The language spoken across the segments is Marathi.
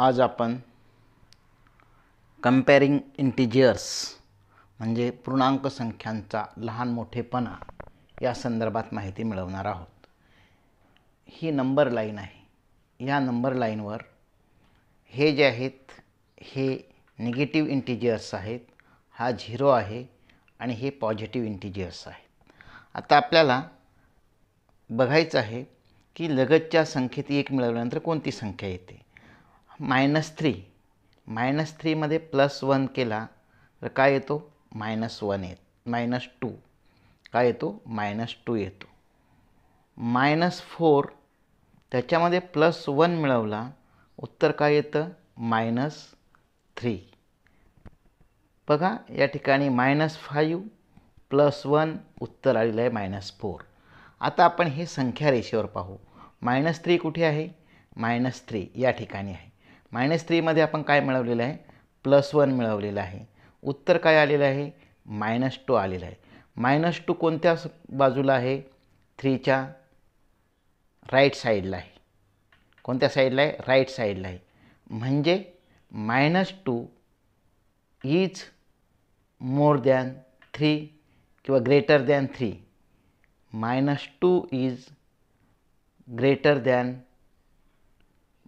आज आपण कम्पेरिंग इंटिजियर्स म्हणजे पूर्णांक संख्यांचा लहान मोठेपणा या संदर्भात माहिती मिळवणार आहोत ही नंबर लाईन आहे या नंबर लाईनवर हे जे आहेत हे निगेटिव्ह इंटिजियर्स आहेत हा झिरो आहे आणि हे पॉझिटिव्ह इंटिजियर्स आहेत आता आपल्याला बघायचं आहे की लगतच्या संख्येत एक मिळवल्यानंतर कोणती संख्या येते मायनस थ्री मायनस थ्रीमध्ये प्लस वन केला तर काय येतो मायनस वन येत मायनस टू काय येतो मायनस टू येतो मायनस फोर त्याच्यामध्ये प्लस वन मिळवला उत्तर काय येतं मायनस थ्री बघा या ठिकाणी मायनस फाईव्ह प्लस वन उत्तर आलेलं आहे मायनस फोर आता आपण हे संख्या रेषेवर पाहू मायनस थ्री कुठे आहे मायनस थ्री या ठिकाणी आहे मायनस थ्रीमध्ये आपण काय मिळवलेलं आहे प्लस वन मिळवलेलं आहे उत्तर काय आलेलं आहे मायनस टू आलेलं आहे मायनस टू कोणत्या बाजूला आहे थ्रीच्या राईट साईडला आहे कोणत्या साईडला आहे राईट साईडला आहे म्हणजे minus two is more than three किंवा greater than three minus two is greater than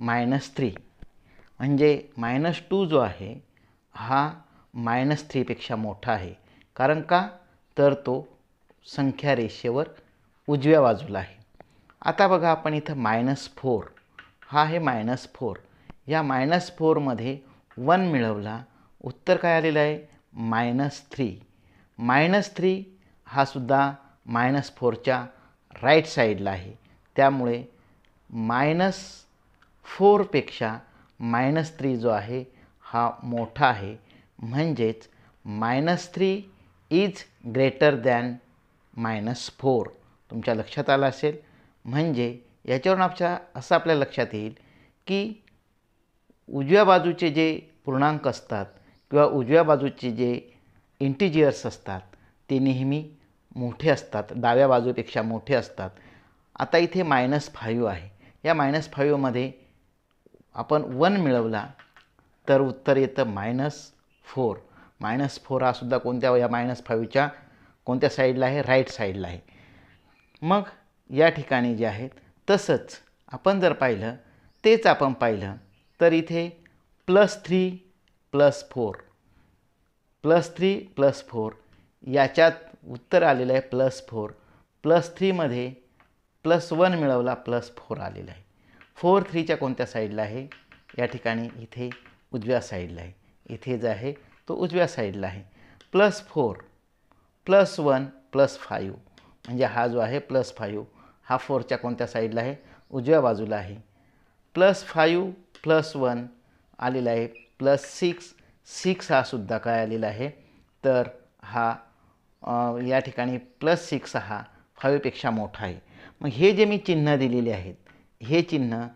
minus three म्हणजे मायनस टू जो आहे हा मायनस थ्रीपेक्षा मोठा आहे कारण का तर तो संख्या रेषेवर उजव्या बाजूला आहे आता बघा आपण इथं मायनस फोर हा आहे मायनस फोर या मायनस फोरमध्ये वन मिळवला उत्तर काय आलेलं आहे मायनस थ्री मायनस थ्री हा सुद्धा मायनस फोरच्या राईट साईडला आहे त्यामुळे मायनस फोरपेक्षा मायनस थ्री जो आहे हा मोठा आहे म्हणजेच minus three is greater than minus four तुमच्या लक्षात आलं असेल म्हणजे याच्यावरून आपल्या असं आपल्या लक्षात येईल की उजव्या बाजूचे जे पूर्णांक असतात किंवा उजव्या बाजूचे जे इंटिजियर्स असतात ते नेहमी मोठे असतात डाव्या बाजूपेक्षा मोठे असतात आता इथे मायनस फाईव्ह आहे या मायनस फाईव्हमध्ये आपण वन मिळवला तर उत्तर येतं मायनस फोर मायनस फोर हा सुद्धा कोणत्या या मायनस फाईव्हच्या कोणत्या साईडला आहे राईट साईडला आहे मग या ठिकाणी जे आहेत तसंच आपण जर पाहिलं तेच आपण पाहिलं तर इथे plus three plus four plus three plus four याच्यात उत्तर आलेलं आहे प्लस फोर प्लस थ्रीमध्ये प्लस वन मिळवला प्लस फोर आलेला आहे फोर थ्रीच्या कोणत्या साईडला आहे या ठिकाणी इथे उजव्या साईडला आहे इथे जो आहे तो उजव्या साईडला आहे plus four plus one plus five म्हणजे हा जो आहे प्लस फाईव्ह हा फोरच्या कोणत्या साईडला आहे उजव्या बाजूला आहे प्लस फाईव्ह प्लस वन आलेला आहे प्लस सिक्स सिक्स हा सुद्धा काय आलेला आहे तर हा या ठिकाणी प्लस सिक्स हा फाईव्हपेक्षा मोठा आहे मग हे जे मी चिन्ह दिलेले आहेत हे चिन्ह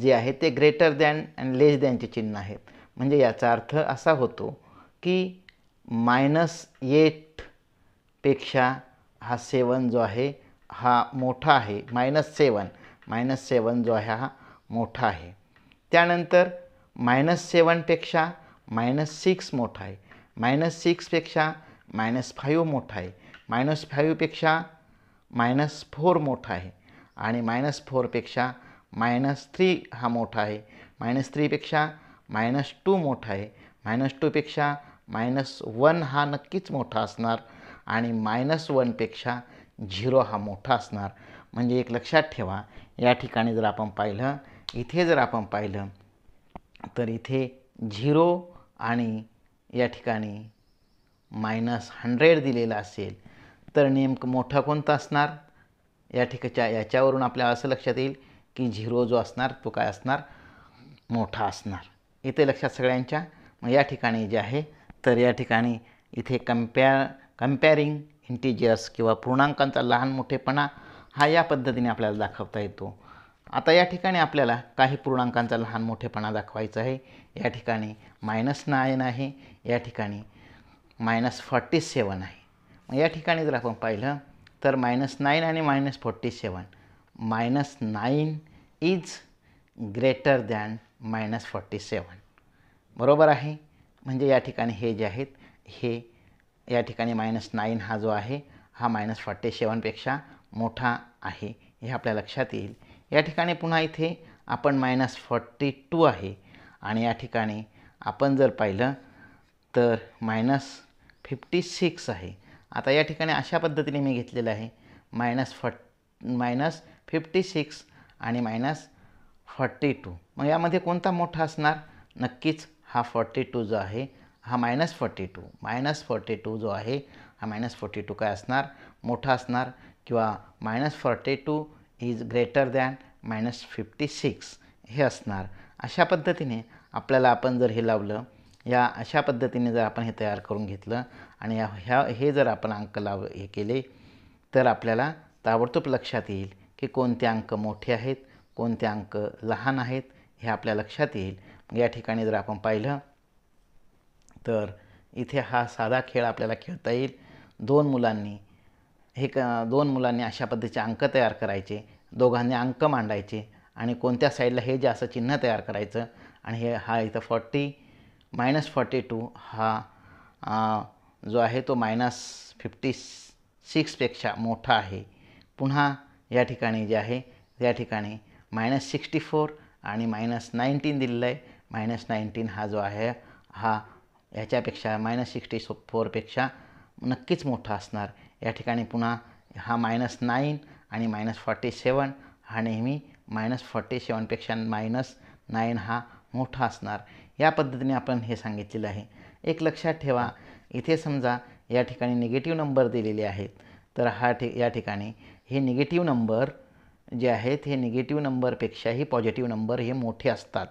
जे आहे ते ग्रेटर दॅन अँड लेस दॅनचे चिन्ह आहेत म्हणजे याचा अर्थ असा होतो की मायनस एटपेक्षा हा सेवन जो आहे हा मोठा आहे मायनस सेवन मायनस सेवन जो आहे हा मोठा आहे त्यानंतर मायनस सेवनपेक्षा मायनस सिक्स मोठा आहे मायनस सिक्सपेक्षा मायनस फाईव्ह मोठा आहे मायनस फाईव्हपेक्षा मायनस फोर मोठा आहे आणि मायनस फोरपेक्षा मायनस थ्री हा मोठा आहे मायनस थ्रीपेक्षा मायनस टू मोठा आहे मायनस टूपेक्षा मायनस वन हा नक्कीच मोठा असणार आणि मायनस वनपेक्षा झिरो हा मोठा असणार म्हणजे एक लक्षात ठेवा या ठिकाणी जर आपण पाहिलं इथे जर आपण पाहिलं तर इथे झिरो आणि या ठिकाणी मायनस हंड्रेड दिलेला असेल तर नेमकं मोठा कोणता असणार या ठिकाणच्या याच्यावरून आपल्याला असं लक्षात येईल की झिरो जो असणार तो काय असणार मोठा असणार इथे लक्षात सगळ्यांच्या मग या ठिकाणी जे आहे तर या ठिकाणी इथे कम्पॅ कम्पॅरिंग इंटिजियर्स किंवा पूर्णांकांचा लहान मोठेपणा हा या पद्धतीने आपल्याला दाखवता येतो आता या ठिकाणी आपल्याला काही पूर्णांकांचा लहान मोठेपणा दाखवायचा आहे या ठिकाणी मायनस नाईन आहे या ठिकाणी मायनस फॉर्टी सेवन आहे मग या ठिकाणी जर आपण पाहिलं तर मायनस नाईन आणि minus forty seven minus nine is greater than minus forty seven बरोबर आहे म्हणजे या ठिकाणी हे जे आहेत हे या ठिकाणी मायनस नाईन हा जो आहे हा मायनस फॉर्टी सेवनपेक्षा मोठा आहे हे आपल्या लक्षात येईल या ठिकाणी पुन्हा इथे आपण मायनस फोर्टी टू आहे आणि या ठिकाणी आपण जर पाहिलं तर मायनस फिफ्टी सिक्स आहे आता या ठिकाणी अशा पद्धतीने मी घेतलेलं आहे मायनस फट मायनस फिफ्टी सिक्स आणि मायनस फॉर्टी टू मग यामध्ये कोणता मोठा असणार नक्कीच हा फॉर्टी टू जो आहे हा minus forty two minus forty two जो आहे हा मायनस फॉर्टी टू काय असणार मोठा असणार किंवा minus forty two is greater than minus fifty six हे असणार अशा पद्धतीने आपल्याला आपण जर हे लावलं या अशा पद्धतीने जर आपण हे तयार करून घेतलं आणि ह्या हे जर आपण अंक लाव हे केले तर आपल्याला ताबडतोब लक्षात येईल की कोणते अंक मोठे आहेत कोणते अंक लहान आहेत हे आपल्या लक्षात येईल या ठिकाणी जर आपण पाहिलं तर इथे हा साधा खेळ आपल्याला खेळता येईल दोन मुलांनी हे क दोन मुलांनी अशा पद्धतीचे अंक तयार करायचे दोघांनी अंक मांडायचे आणि कोणत्या साईडला हे जे असं चिन्ह तयार करायचं आणि हे हा इथं फॉर्टी मायनस फॉर्टी टू हा जो आहे तो मायनस फिफ्टी सिक्सपेक्षा मोठा आहे पुन्हा या ठिकाणी जे आहे या ठिकाणी मायनस सिक्स्टी फोर आणि मायनस नाईन्टीन दिलेलं आहे मायनस नाईन्टीन हा जो आहे हा ह्याच्यापेक्षा मायनस सिक्स्टी फोरपेक्षा नक्कीच मोठा असणार या ठिकाणी पुन्हा हा मायनस नाईन आणि मायनस फॉर्टी सेवन हा नेहमी मायनस फॉर्टी सेवनपेक्षा मायनस नाईन हा मोठा असणार या पद्धतीने आपण हे सांगितलेलं आहे एक लक्षात ठेवा इथे समजा या ठिकाणी निगेटिव्ह नंबर दिलेले आहेत तर हा ठे या ठिकाणी हे निगेटिव्ह नंबर जे आहेत हे निगेटिव्ह नंबरपेक्षाही पॉझिटिव्ह नंबर हे मोठे असतात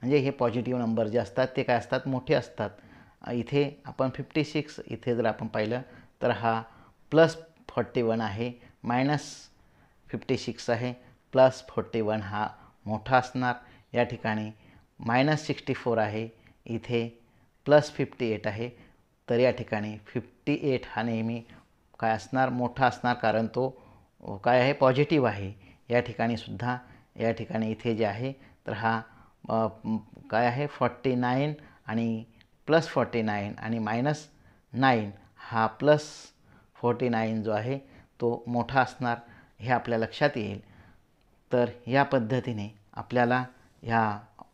म्हणजे हे पॉझिटिव्ह नंबर जे असतात ते काय असतात मोठे असतात इथे आपण फिफ्टी सिक्स इथे जर आपण पाहिलं तर हा प्लस फोर्टी वन आहे मायनस फिफ्टी सिक्स आहे प्लस फोर्टी वन हा मोठा असणार या ठिकाणी मायनस सिक्स्टी फोर आहे इथे प्लस फिफ्टी एट आहे तर या ठिकाणी फिफ्टी एट हा नेहमी काय असणार मोठा असणार कारण तो काय आहे पॉझिटिव्ह आहे या ठिकाणी सुद्धा या ठिकाणी इथे जे आहे तर हा काय आहे फॉर्टी नाईन आणि प्लस फॉर्टी नाईन आणि मायनस नाईन हा प्लस फोर्टी नाईन जो आहे तो मोठा असणार हे आपल्या लक्षात येईल तर या पद्धतीने आपल्याला ह्या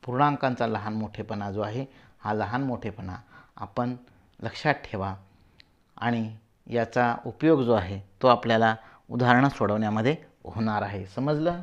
पूर्णांकांचा लहान मोठेपणा जो आहे हा लहान मोठेपणा आपण लक्षात ठेवा आणि याचा उपयोग जो आहे तो आपल्याला उदाहरणं सोडवण्यामध्ये होणार आहे समजलं